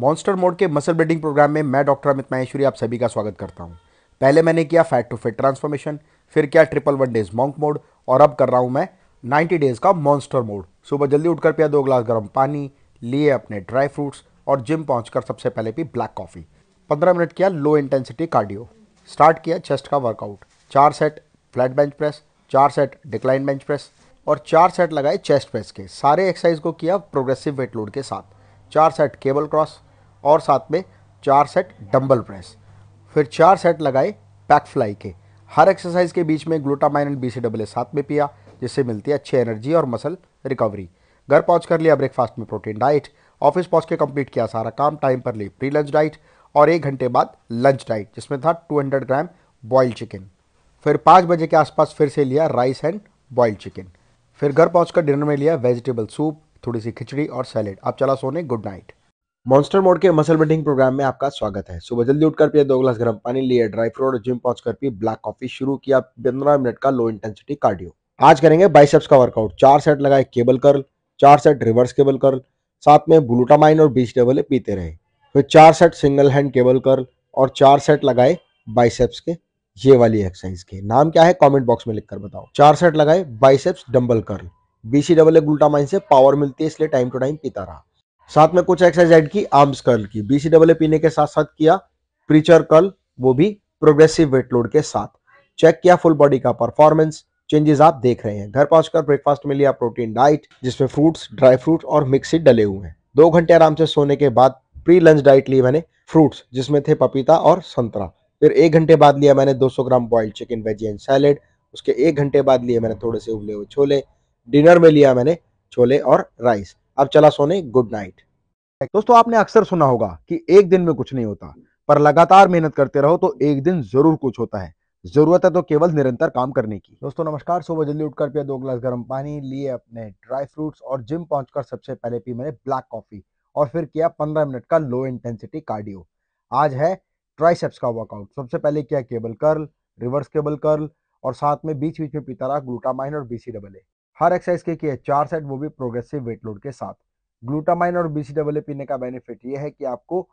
Monster mode के muscle building program में मैं डॉक्टर अमित माहेश्वरी आप सभी का स्वागत करता हूं। पहले मैंने किया फैट टू फिट ट्रांसफॉर्मेशन फिर किया triple one days monk mode और अब कर रहा हूं मैं नाइन्टी डेज का मॉन्स्टर मोड सुबह जल्दी उठकर पिया दो ग्लास गर्म पानी लिए अपने ड्राई फ्रूट्स और जिम पहुँच सबसे पहले पी ब्लैक कॉफ़ी पंद्रह मिनट किया लो इंटेंसिटी कार्डियो स्टार्ट किया चेस्ट का वर्कआउट चार सेट फ्लैट बेंच प्रेस चार सेट डिक्लाइन बेंच प्रेस और चार सेट लगाए चेस्ट प्रेस के सारे एक्सरसाइज को किया प्रोग्रेसिव वेट लोड के साथ चार सेट केबल क्रॉस और साथ में चार सेट डंबल प्रेस फिर चार सेट लगाए पैक फ्लाई के हर एक्सरसाइज के बीच में glutamine and B C double A साथ में पिया जिससे मिलती है अच्छी एनर्जी और मसल रिकवरी घर पहुँच कर लिया ब्रेकफास्ट में प्रोटीन डाइट ऑफिस पहुंच के कंप्लीट किया सारा काम टाइम पर ली प्री लंच डाइट और एक घंटे बाद लंच डाइट जिसमें था 200 ग्राम बॉइल्ड चिकन फिर पाँच बजे के आसपास फिर से लिया राइस एंड बॉइल्ड चिकन फिर घर पहुंचकर डिनर में लिया वेजिटेबल सूप थोड़ी सी खिचड़ी और सैलेड अब चला सोने गुड नाइट मॉन्स्टर मोड के मसल बिल्डिंग प्रोग्राम में आपका स्वागत है सुबह जल्दी उठकर पिए दो ग्लास गर्म पानी लिए ड्राई फ्रूट और जिम कर पी ब्लैक कॉफी शुरू किया पंद्रह मिनट का लो इंटेंसिटी कार्डियो आज करेंगे बाइसेप्स का वर्कआउट चार सेट लगाए केबल कर्ल चार सेट रिवर्स केबल कर्ल साथ में ब्लूटामाइन और बीच डबल पीते रहे फिर चार set single hand cable curl और चार सेट लगाए बाइसेप्स के ये वाली एक्सरसाइज के नाम क्या है कमेंट बॉक्स में लिखकर बताओ चार सेट लगाए biceps dumbbell curl BC double A glutamine से पावर मिलती है इसलिए टाइम टू टाइम पीता रहा साथ में कुछ एक्सरसाइज ऐड की आर्म्स कर्ल की बीसी डबल पीने के साथ साथ किया प्रीचर कर्ल वो भी प्रोग्रेसिव वेट लोड के साथ चेक किया फुल बॉडी का परफॉर्मेंस चेंजेस आप देख रहे हैं घर पहुंचकर ब्रेकफास्ट में लिया प्रोटीन डाइट जिसमें फ्रूट्स ड्राई फ्रूट और मिक्सी डले हुए हैं दो घंटे आराम से सोने के बाद प्री लंच डाइट ली मैंने फ्रूट्स जिसमें थे पपीता और संतरा फिर एक घंटे बाद लिया मैंने 200 gram boiled chicken veggie and salad उसके एक घंटे बाद लिए मैंने थोड़े से उबले हुए छोले डिनर में लिया मैंने छोले और राइस अब चला सोने गुड नाइट दोस्तों आपने अक्सर सुना होगा कि एक दिन में कुछ नहीं होता पर लगातार मेहनत करते रहो तो एक दिन जरूर कुछ होता है जरूरत है तो केवल निरंतर काम करने की दोस्तों नमस्कार सुबह जल्दी उठकर पिया दो गिलास गर्म पानी लिए अपने ड्राई फ्रूट्स और जिम पहुंचकर सबसे पहले पी मैंने ब्लैक कॉफी और फिर किया पंद्रह मिनट का लो इंटेंसिटी कार्डियो आज है ट्राइसेप्स का वर्कआउट सबसे पहले किया cable curl reverse cable curl और साथ में बीच बीच में पीता रहा ग्लूटामाइन और बीसी डबल ए हर एक्सरसाइज के किए चार सेट वो भी प्रोग्रेसिव वेट लोड के साथ ग्लूटामाइन और बीसी डबल पीने का बेनिफिट ये है कि आपको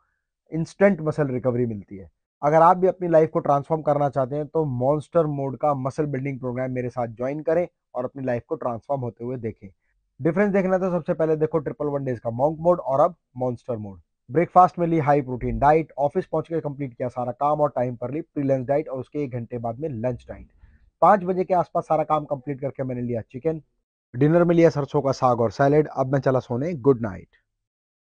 इंस्टेंट मसल रिकवरी मिलती है अगर आप भी अपनी लाइफ को ट्रांसफॉर्म करना चाहते हैं तो मॉन्स्टर मोड का मसल बिल्डिंग प्रोग्राम मेरे साथ ज्वाइन करें और अपनी लाइफ को ट्रांसफॉर्म होते हुए देखें डिफरेंस देखना तो सबसे पहले देखो ट्रिपल वन डेज का मॉन्क मोड और अब मॉन्स्टर मोड ब्रेकफास्ट में ली हाई प्रोटीन डाइट ऑफिस पहुंच के कंप्लीट किया सारा काम और टाइम पर ली प्री लंच डाइट और उसके एक घंटे बाद में लंच डाइट पाँच बजे के आसपास सारा काम कंप्लीट करके मैंने लिया चिकन डिनर में लिया सरसों का साग और सैलेड अब मैं चला सोने गुड नाइट